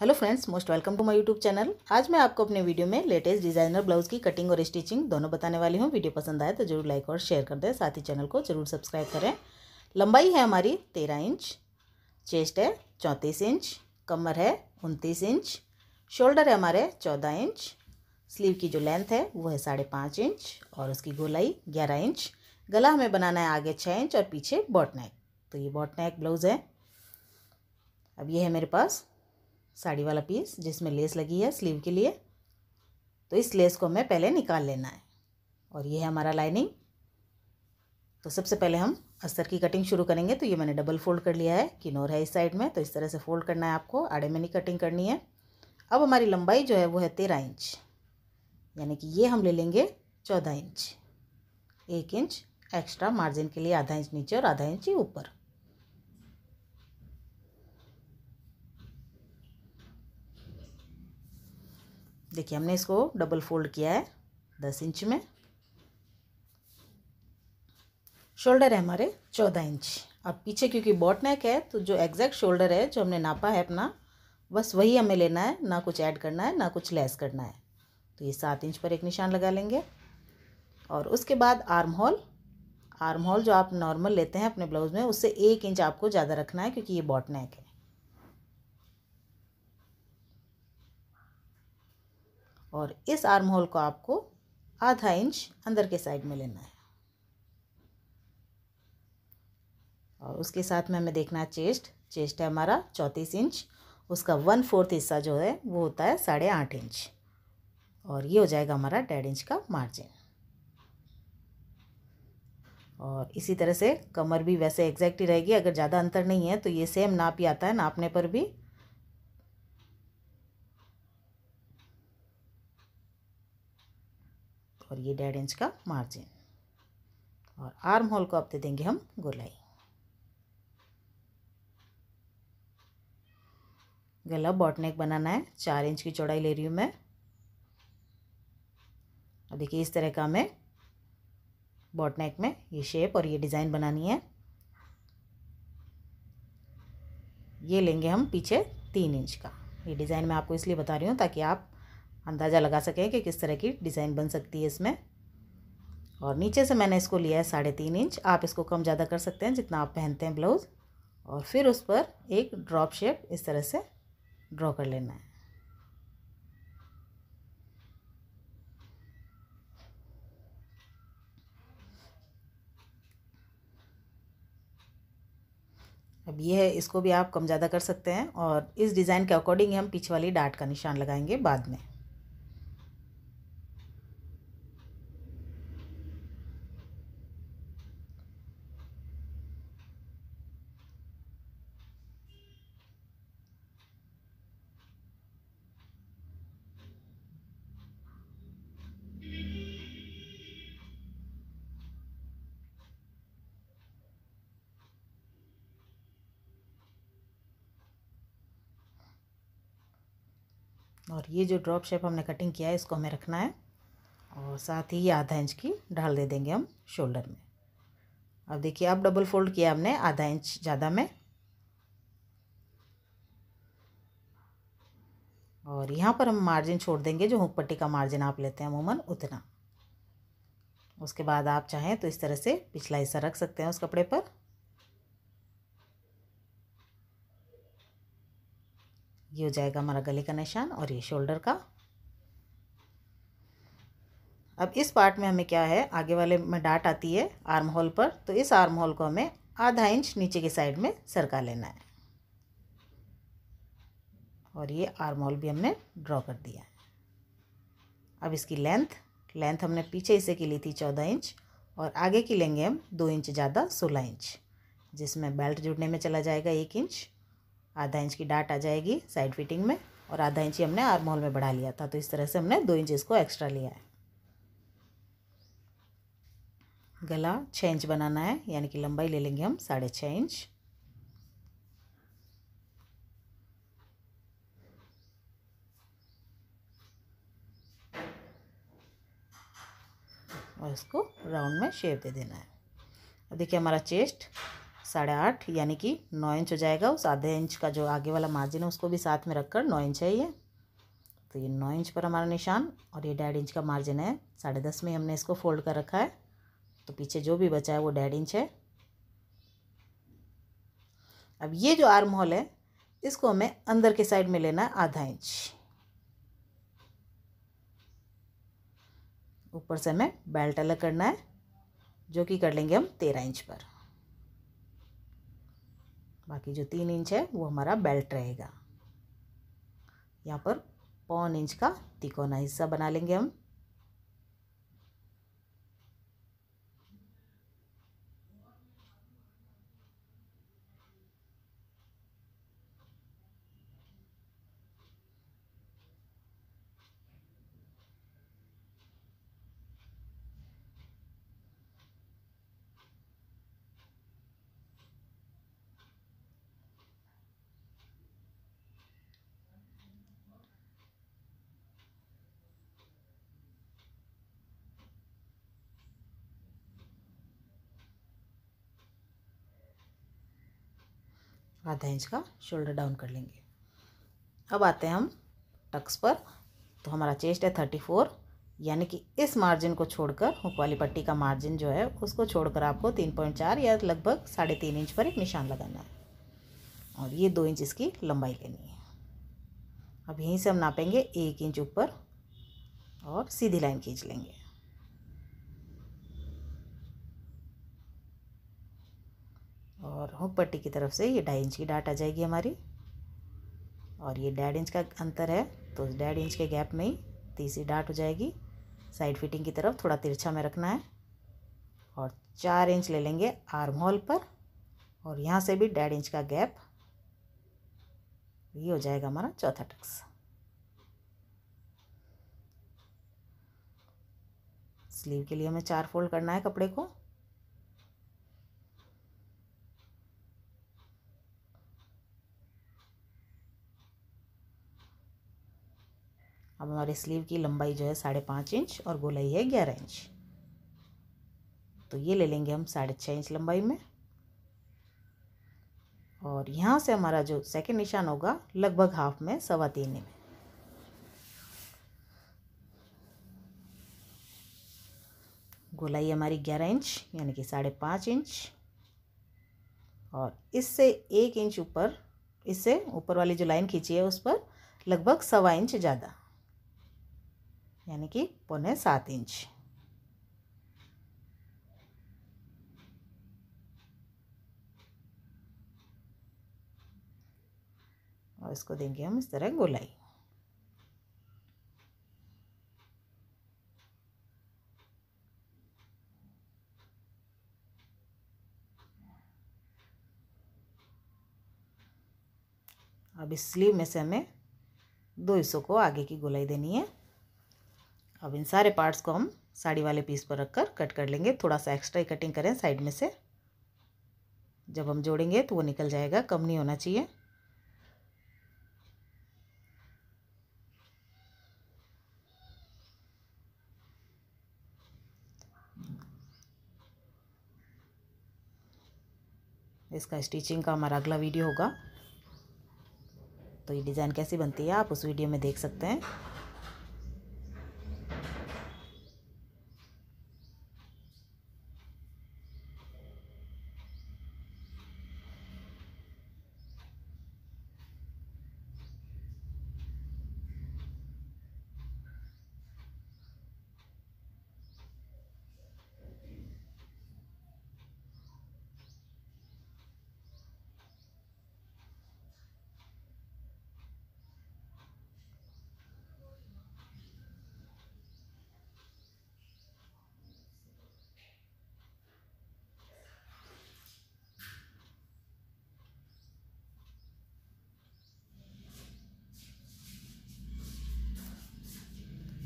hello friends most welcome to my YouTube channel आज मैं आपको अपने वीडियो में लेटेस्ट डिजाइनर ब्लाउज की कटिंग और स्टिचिंग दोनों बताने वाली हूँ वीडियो पसंद आए तो जरूर लाइक और शेयर कर दें साथ ही चैनल को जरूर सब्सक्राइब करें लंबाई है हमारी तेरह इंच चेस्ट है चौंतीस इंच कमर है उनतीस इंच शोल्डर है हमारे चौदह इंच स्लीव की जो लेंथ है वो है साढ़े पाँच इंच और उसकी गोलाई ग्यारह इंच गला हमें बनाना है आगे छः इंच और पीछे बॉटनैक तो ये बॉटनैक ब्लाउज़ है अब ये है मेरे पास साड़ी वाला पीस जिसमें लेस लगी है स्लीव के लिए तो इस लेस को हमें पहले निकाल लेना है और ये है हमारा लाइनिंग तो सबसे पहले हम अस्तर की कटिंग शुरू करेंगे तो ये मैंने डबल फोल्ड कर लिया है किनोर है इस साइड में तो इस तरह से फोल्ड करना है आपको आड़े में नहीं कटिंग करनी है अब हमारी लंबाई जो है वो है तेरह इंच यानी कि ये हम ले लेंगे चौदह इंच एक इंच एक्स्ट्रा मार्जिन के लिए आधा इंच नीचे और आधा इंच ऊपर देखिए हमने इसको डबल फोल्ड किया है दस इंच में शोल्डर है हमारे चौदह इंच अब पीछे क्योंकि बॉट नेक है तो जो एग्जैक्ट शोल्डर है जो हमने नापा है अपना बस वही हमें लेना है ना कुछ ऐड करना है ना कुछ लेस करना है तो ये सात इंच पर एक निशान लगा लेंगे और उसके बाद आर्म होल आर्म होल जो आप नॉर्मल लेते हैं अपने ब्लाउज़ में उससे एक इंच आपको ज़्यादा रखना है क्योंकि ये बॉट नेक है और इस आर्म होल को आपको आधा इंच अंदर के साइड में लेना है और उसके साथ में हमें देखना है चेस्ट चेस्ट है हमारा चौंतीस इंच उसका वन फोर्थ हिस्सा जो है वो होता है साढ़े आठ इंच और ये हो जाएगा हमारा डेढ़ इंच का मार्जिन और इसी तरह से कमर भी वैसे एग्जैक्ट ही रहेगी अगर ज़्यादा अंतर नहीं है तो ये सेम नाप ही आता है नापने पर भी और ये डेढ़ इंच का मार्जिन और आर्म होल को अब दे देंगे हम गोलाई गला बॉटनेक बनाना है चार इंच की चौड़ाई ले रही हूँ मैं और देखिए इस तरह का हमें बॉटनेक में ये शेप और ये डिज़ाइन बनानी है ये लेंगे हम पीछे तीन इंच का ये डिज़ाइन मैं आपको इसलिए बता रही हूँ ताकि आप अंदाज़ा लगा सकें कि किस तरह की डिज़ाइन बन सकती है इसमें और नीचे से मैंने इसको लिया है साढ़े तीन इंच आप इसको कम ज़्यादा कर सकते हैं जितना आप पहनते हैं ब्लाउज़ और फिर उस पर एक ड्रॉप शेप इस तरह से ड्रॉ कर लेना है अब ये है इसको भी आप कम ज़्यादा कर सकते हैं और इस डिज़ाइन के अकॉर्डिंग हम पीछे वाली डाट का निशान लगाएंगे बाद में ये जो ड्रॉप शेप हमने कटिंग किया है इसको हमें रखना है और साथ ही ये आधा इंच की ढाल दे देंगे हम शोल्डर में अब देखिए अब डबल फोल्ड किया हमने आधा इंच ज़्यादा में और यहाँ पर हम मार्जिन छोड़ देंगे जो हुक पट्टी का मार्जिन आप लेते हैं अमूमन उतना उसके बाद आप चाहें तो इस तरह से पिछला हिस्सा रख सकते हैं उस कपड़े पर ये हो जाएगा हमारा गले का निशान और ये शोल्डर का अब इस पार्ट में हमें क्या है आगे वाले में डाट आती है आर्म होल पर तो इस आर्म होल को हमें आधा इंच नीचे के साइड में सरका लेना है और ये आर्म होल भी हमने ड्रॉ कर दिया है अब इसकी लेंथ लेंथ हमने पीछे इसे की ली थी चौदह इंच और आगे की लेंगे हम दो इंच ज़्यादा सोलह इंच जिसमें बेल्ट जुड़ने में चला जाएगा एक इंच आधा इंच की डाट आ जाएगी साइड फिटिंग में और आधा इंच ही हमने आर्म होल में बढ़ा लिया था तो इस तरह से हमने दो इंच इसको एक्स्ट्रा लिया है गला छः इंच बनाना है यानी कि लंबाई ले लेंगे हम साढ़े छः इंच और इसको राउंड में शेप दे देना है अब देखिए हमारा चेस्ट साढ़े आठ यानी कि नौ इंच हो जाएगा उस आधे इंच का जो आगे वाला मार्जिन है उसको भी साथ में रखकर नौ इंच है ये तो ये नौ इंच पर हमारा निशान और ये डेढ़ इंच का मार्जिन है साढ़े दस में हमने इसको फोल्ड कर रखा है तो पीछे जो भी बचा है वो डेढ़ इंच है अब ये जो आर्म होल है इसको हमें अंदर के साइड में लेना है आधा इंच ऊपर से हमें बेल्ट अलग करना है जो कि कर लेंगे हम तेरह इंच पर बाकी जो तीन इंच है वो हमारा बेल्ट रहेगा यहाँ पर पौन इंच का तिकोना हिस्सा बना लेंगे हम आधा इंच का शोल्डर डाउन कर लेंगे अब आते हैं हम टक्स पर तो हमारा चेस्ट है थर्टी फोर यानी कि इस मार्जिन को छोड़कर हुक वाली पट्टी का मार्जिन जो है उसको छोड़कर आपको तीन पॉइंट चार या लगभग साढ़े तीन इंच पर एक निशान लगाना है और ये दो इंच इसकी लंबाई लेनी है अब यहीं से हम नापेंगे एक इंच ऊपर और सीधी लाइन खींच लेंगे और हुक पट्टी की तरफ से ये ढाई इंच की डाट आ जाएगी हमारी और ये डेढ़ इंच का अंतर है तो डेढ़ इंच के गैप में ही तीसरी डाट हो जाएगी साइड फिटिंग की तरफ थोड़ा तिरछा में रखना है और चार इंच ले लेंगे आर्म होल पर और यहाँ से भी डेढ़ इंच का गैप ये हो जाएगा हमारा चौथा टक्स स्लीव के लिए हमें चार फोल्ड करना है कपड़े को अब हमारे स्लीव की लंबाई जो है साढ़े पाँच इंच और गोलाई है ग्यारह इंच तो ये ले लेंगे हम साढ़े छः इंच लंबाई में और यहाँ से हमारा जो सेकंड निशान होगा लगभग हाफ में सवा तीन में गोलाई हमारी ग्यारह इंच यानी कि साढ़े पाँच इंच और इससे एक इंच ऊपर इससे ऊपर वाली जो लाइन खींची है उस पर लगभग सवा इंच ज़्यादा यानी कि पौने सात इंच और इसको देंगे हम इस तरह गोलाई अब इस स्लीव में से हमें दो हिस्सों को आगे की गोलाई देनी है अब इन सारे पार्ट्स को हम साड़ी वाले पीस पर रखकर कट कर लेंगे थोड़ा सा एक्स्ट्रा ही कटिंग करें साइड में से जब हम जोड़ेंगे तो वो निकल जाएगा कम नहीं होना चाहिए इसका स्टिचिंग का हमारा अगला वीडियो होगा तो ये डिज़ाइन कैसी बनती है आप उस वीडियो में देख सकते हैं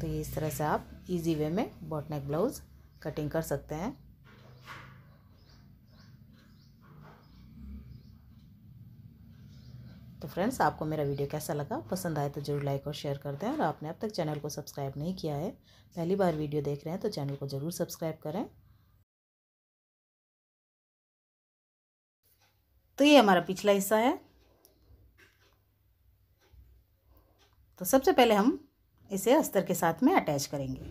तो ये इस तरह से आप इजी वे में बॉटनेक ब्लाउज़ कटिंग कर सकते हैं तो फ्रेंड्स आपको मेरा वीडियो कैसा लगा पसंद आए तो जरूर लाइक और शेयर कर दें और आपने अब तक चैनल को सब्सक्राइब नहीं किया है पहली बार वीडियो देख रहे हैं तो चैनल को ज़रूर सब्सक्राइब करें तो ये हमारा पिछला हिस्सा है तो सबसे पहले हम इसे अस्तर के साथ में अटैच करेंगे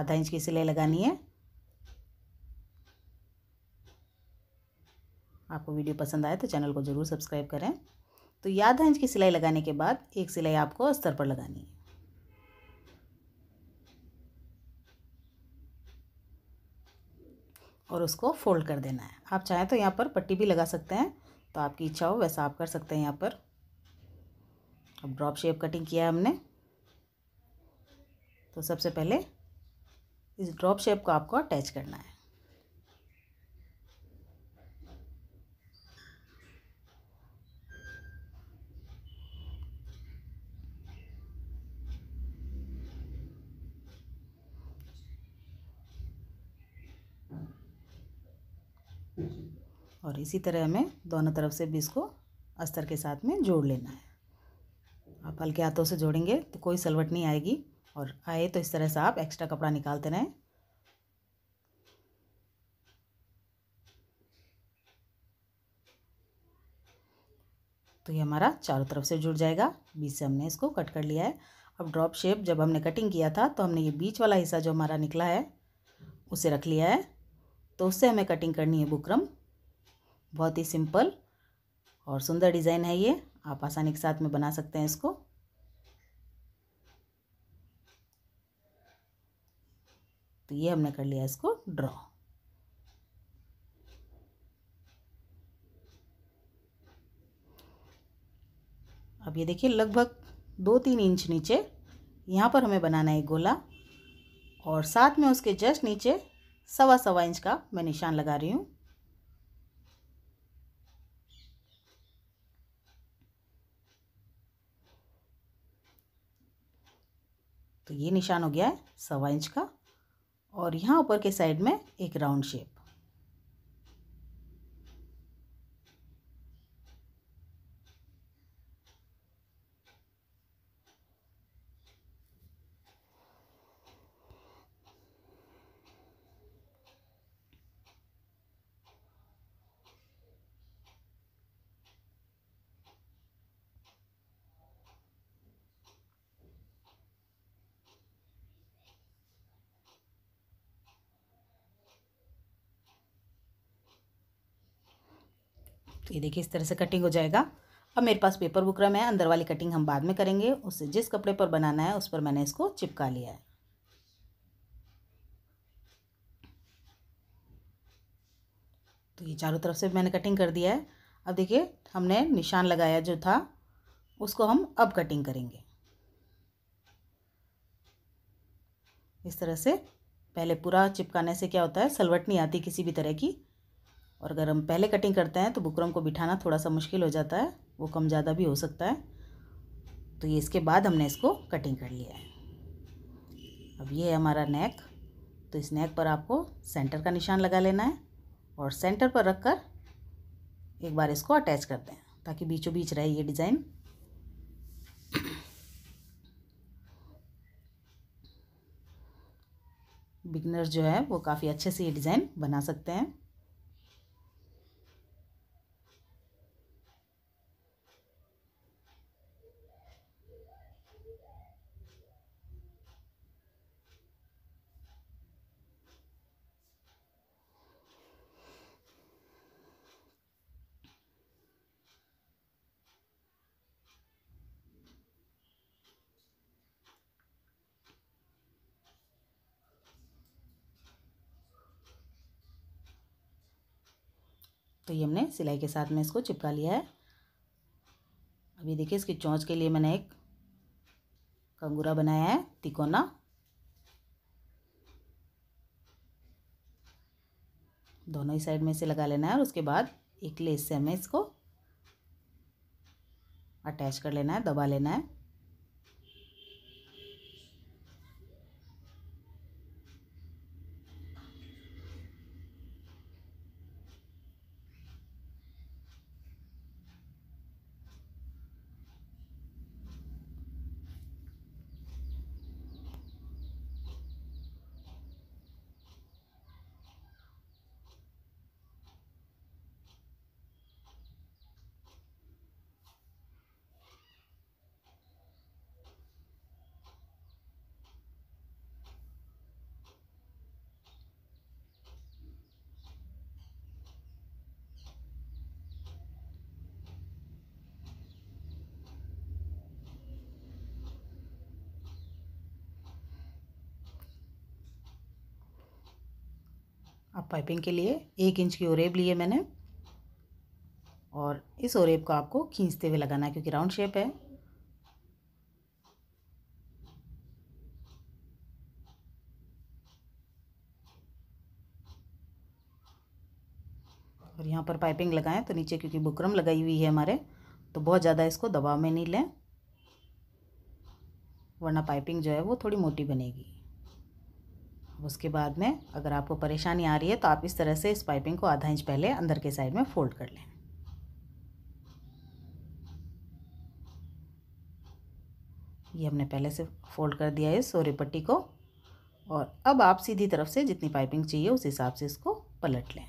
आधा इंच की सिलाई लगानी है आपको वीडियो पसंद आए तो चैनल को ज़रूर सब्सक्राइब करें तो ये आधा इंच की सिलाई लगाने के बाद एक सिलाई आपको अस्तर पर लगानी है और उसको फोल्ड कर देना है आप चाहें तो यहाँ पर पट्टी भी लगा सकते हैं तो आपकी इच्छा हो वैसा आप कर सकते हैं यहाँ पर अब ड्रॉप शेप कटिंग किया है हमने तो सबसे पहले इस ड्रॉप शेप को आपको अटैच करना है और इसी तरह हमें दोनों तरफ से भी इसको अस्तर के साथ में जोड़ लेना है आप हल्के हाथों से जोड़ेंगे तो कोई सलवट नहीं आएगी और आए तो इस तरह से आप एक्स्ट्रा कपड़ा निकालते रहें तो ये हमारा चारों तरफ से जुड़ जाएगा बीच से हमने इसको कट कर लिया है अब ड्रॉप शेप जब हमने कटिंग किया था तो हमने ये बीच वाला हिस्सा जो हमारा निकला है उसे रख लिया है तो उससे हमें कटिंग करनी है बुकरम बहुत ही सिंपल और सुंदर डिज़ाइन है ये आप आसानी के साथ में बना सकते हैं इसको तो ये हमने कर लिया इसको ड्रॉ अब ये देखिए लगभग दो तीन इंच नीचे यहाँ पर हमें बनाना है गोला और साथ में उसके जस्ट नीचे सवा सवा इंच का मैं निशान लगा रही हूँ तो ये निशान हो गया है सवा इंच का और यहाँ ऊपर के साइड में एक राउंड शेप तो ये देखिए इस तरह से कटिंग हो जाएगा अब मेरे पास पेपर बुकरम है अंदर वाली कटिंग हम बाद में करेंगे उससे जिस कपड़े पर बनाना है उस पर मैंने इसको चिपका लिया है तो ये चारों तरफ से मैंने कटिंग कर दिया है अब देखिए हमने निशान लगाया जो था उसको हम अब कटिंग करेंगे इस तरह से पहले पूरा चिपकाने से क्या होता है सलवट नहीं आती किसी भी तरह की और अगर हम पहले कटिंग करते हैं तो बुकरम को बिठाना थोड़ा सा मुश्किल हो जाता है वो कम ज़्यादा भी हो सकता है तो ये इसके बाद हमने इसको कटिंग कर लिया है अब ये है हमारा नेक तो इस नेक पर आपको सेंटर का निशान लगा लेना है और सेंटर पर रख कर एक बार इसको अटैच कर दें ताकि बीचों बीच रहे ये डिज़ाइन बिगनर्स जो है वो काफ़ी अच्छे से ये डिज़ाइन बना सकते हैं तो ये हमने सिलाई के साथ में इसको चिपका लिया है अभी देखिए इसकी चौंच के लिए मैंने एक कंगूरा बनाया है तिकोना दोनों ही साइड में से लगा लेना है और उसके बाद एक लेस से हमें इसको अटैच कर लेना है दबा लेना है पाइपिंग के लिए एक इंच की ओरेब लिए मैंने और इस ओरेब को आपको खींचते हुए लगाना है क्योंकि राउंड शेप है और यहाँ पर पाइपिंग लगाएं तो नीचे क्योंकि बुकरम लगाई हुई है हमारे तो बहुत ज़्यादा इसको दबाव में नहीं लें वरना पाइपिंग जो है वो थोड़ी मोटी बनेगी उसके बाद में अगर आपको परेशानी आ रही है तो आप इस तरह से इस पाइपिंग को आधा इंच पहले अंदर के साइड में फोल्ड कर लें ये हमने पहले से फोल्ड कर दिया है सोरे पट्टी को और अब आप सीधी तरफ से जितनी पाइपिंग चाहिए उस हिसाब से इसको पलट लें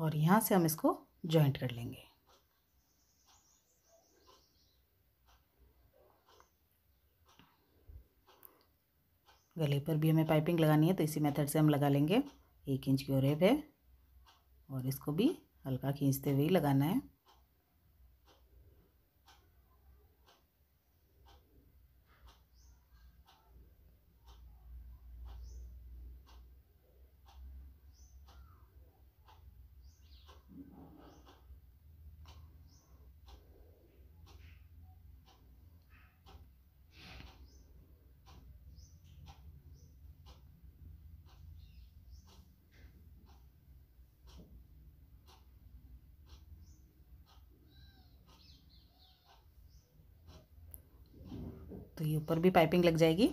और यहाँ से हम इसको जॉइंट कर लेंगे गले पर भी हमें पाइपिंग लगानी है तो इसी मेथड से हम लगा लेंगे एक इंच की ओरेप है और इसको भी हल्का खींचते हुए लगाना है तो ये ऊपर भी पाइपिंग लग जाएगी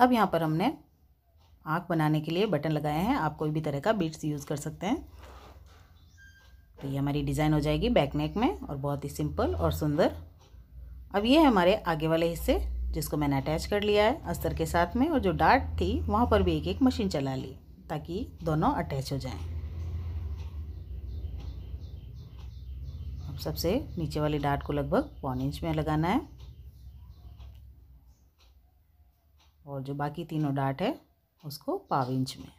अब यहाँ पर हमने आँख बनाने के लिए बटन लगाए हैं आप कोई भी तरह का बीट्स यूज़ कर सकते हैं तो ये हमारी डिज़ाइन हो जाएगी बैक नेक में और बहुत ही सिंपल और सुंदर अब ये है हमारे आगे वाले हिस्से जिसको मैंने अटैच कर लिया है अस्तर के साथ में और जो डार्ट थी वहाँ पर भी एक एक मशीन चला ली ताकि दोनों अटैच हो जाएं अब सबसे नीचे वाले डार्ट को लगभग वन इंच में लगाना है और जो बाकी तीनों डाट है उसको पाव इंच में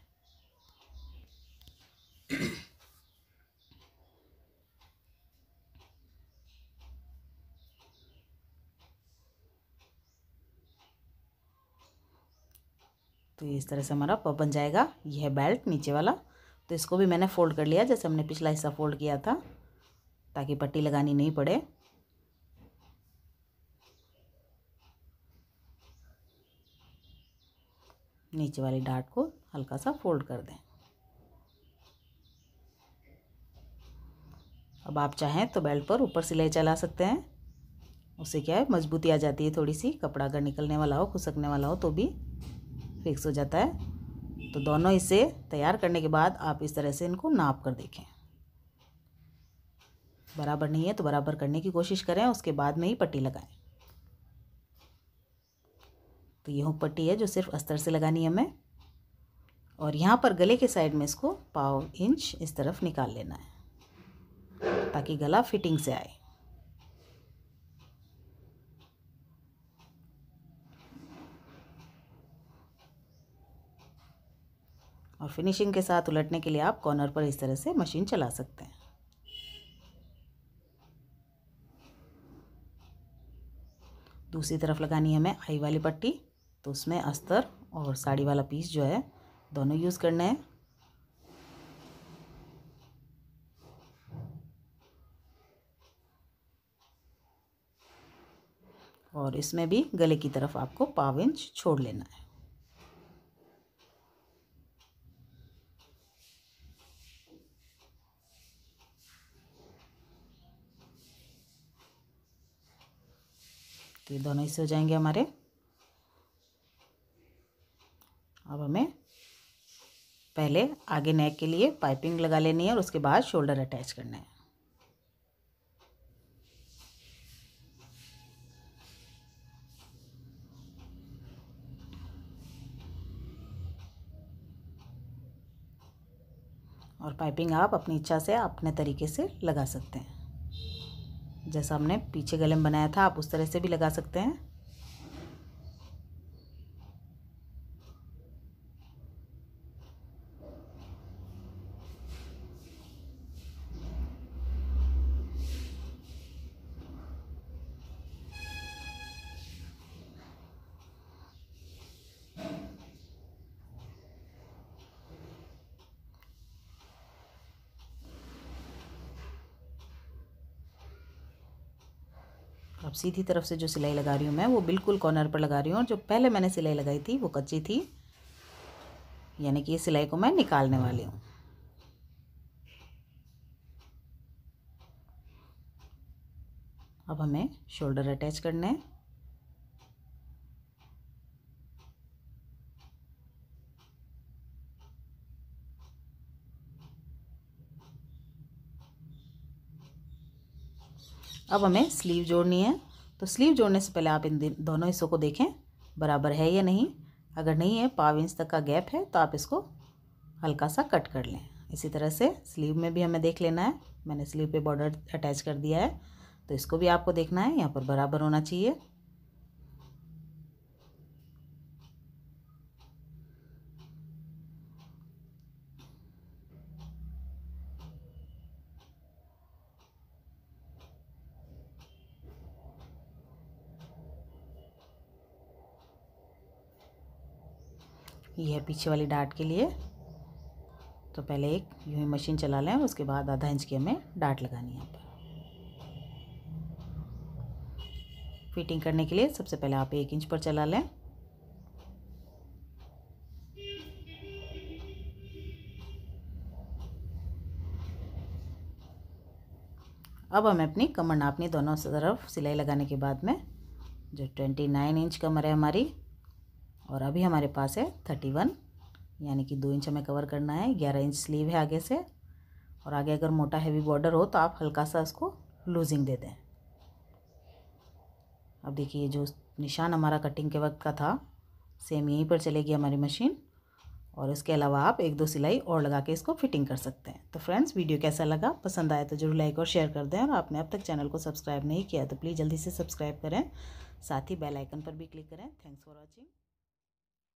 तो इस तरह से हमारा बन जाएगा यह बेल्ट नीचे वाला तो इसको भी मैंने फ़ोल्ड कर लिया जैसे हमने पिछला हिस्सा फ़ोल्ड किया था ताकि पट्टी लगानी नहीं पड़े नीचे वाली डाट को हल्का सा फोल्ड कर दें अब आप चाहें तो बेल्ट पर ऊपर सिलाई चला सकते हैं उससे क्या है मजबूती आ जाती है थोड़ी सी कपड़ा अगर निकलने वाला हो खुसकने वाला हो तो भी फिक्स हो जाता है तो दोनों इसे तैयार करने के बाद आप इस तरह से इनको नाप कर देखें बराबर नहीं है तो बराबर करने की कोशिश करें उसके बाद में ही पट्टी लगाएं तो ये हूँ पट्टी है जो सिर्फ अस्तर से लगानी है हमें और यहाँ पर गले के साइड में इसको पाव इंच इस तरफ निकाल लेना है ताकि गला फिटिंग से आए और फिनिशिंग के साथ उलटने के लिए आप कॉर्नर पर इस तरह से मशीन चला सकते हैं दूसरी तरफ लगानी है हमें आई वाली पट्टी तो उसमें अस्तर और साड़ी वाला पीस जो है दोनों यूज़ करना है और इसमें भी गले की तरफ आपको पाव इंच छोड़ लेना है तो ये दोनों ऐसे हो जाएंगे हमारे अब हमें पहले आगे नेक के लिए पाइपिंग लगा लेनी है और उसके बाद शोल्डर अटैच करना है और पाइपिंग आप अपनी इच्छा से अपने तरीके से लगा सकते हैं जैसा हमने पीछे गले में बनाया था आप उस तरह से भी लगा सकते हैं अब सीधी तरफ से जो सिलाई लगा रही हूँ मैं वो बिल्कुल कॉर्नर पर लगा रही हूँ और जो पहले मैंने सिलाई लगाई थी वो कच्ची थी यानी कि ये सिलाई को मैं निकालने वाली हूँ अब हमें शोल्डर अटैच करना है अब हमें स्लीव जोड़नी है तो स्लीव जोड़ने से पहले आप इन दोनों हिस्सों को देखें बराबर है या नहीं अगर नहीं है पाव इंच तक का गैप है तो आप इसको हल्का सा कट कर लें इसी तरह से स्लीव में भी हमें देख लेना है मैंने स्लीव पे बॉर्डर अटैच कर दिया है तो इसको भी आपको देखना है यहाँ पर बराबर होना चाहिए है पीछे वाली डाट के लिए तो पहले एक यूँ ही मशीन चला लें उसके बाद आधा इंच की हमें डाट लगानी है फिटिंग करने के लिए सबसे पहले आप एक इंच पर चला लें अब हमें अपनी कमर नापनी दोनों तरफ सिलाई लगाने के बाद में जो ट्वेंटी नाइन इंच कमर है हमारी और अभी हमारे पास है थर्टी वन यानी कि दो इंच हमें कवर करना है ग्यारह इंच स्लीव है आगे से और आगे अगर मोटा हैवी बॉर्डर हो तो आप हल्का सा उसको लूजिंग दे दें अब देखिए जो निशान हमारा कटिंग के वक्त का था सेम यहीं पर चलेगी हमारी मशीन और इसके अलावा आप एक दो सिलाई और लगा के इसको फिटिंग कर सकते हैं तो फ्रेंड्स वीडियो कैसा लगा पसंद आया तो जरूर लाइक और शेयर कर दें और आपने अब तक चैनल को सब्सक्राइब नहीं किया तो प्लीज़ जल्दी से सब्सक्राइब करें साथ ही बेल आइकन पर भी क्लिक करें थैंक्स फॉर वॉचिंग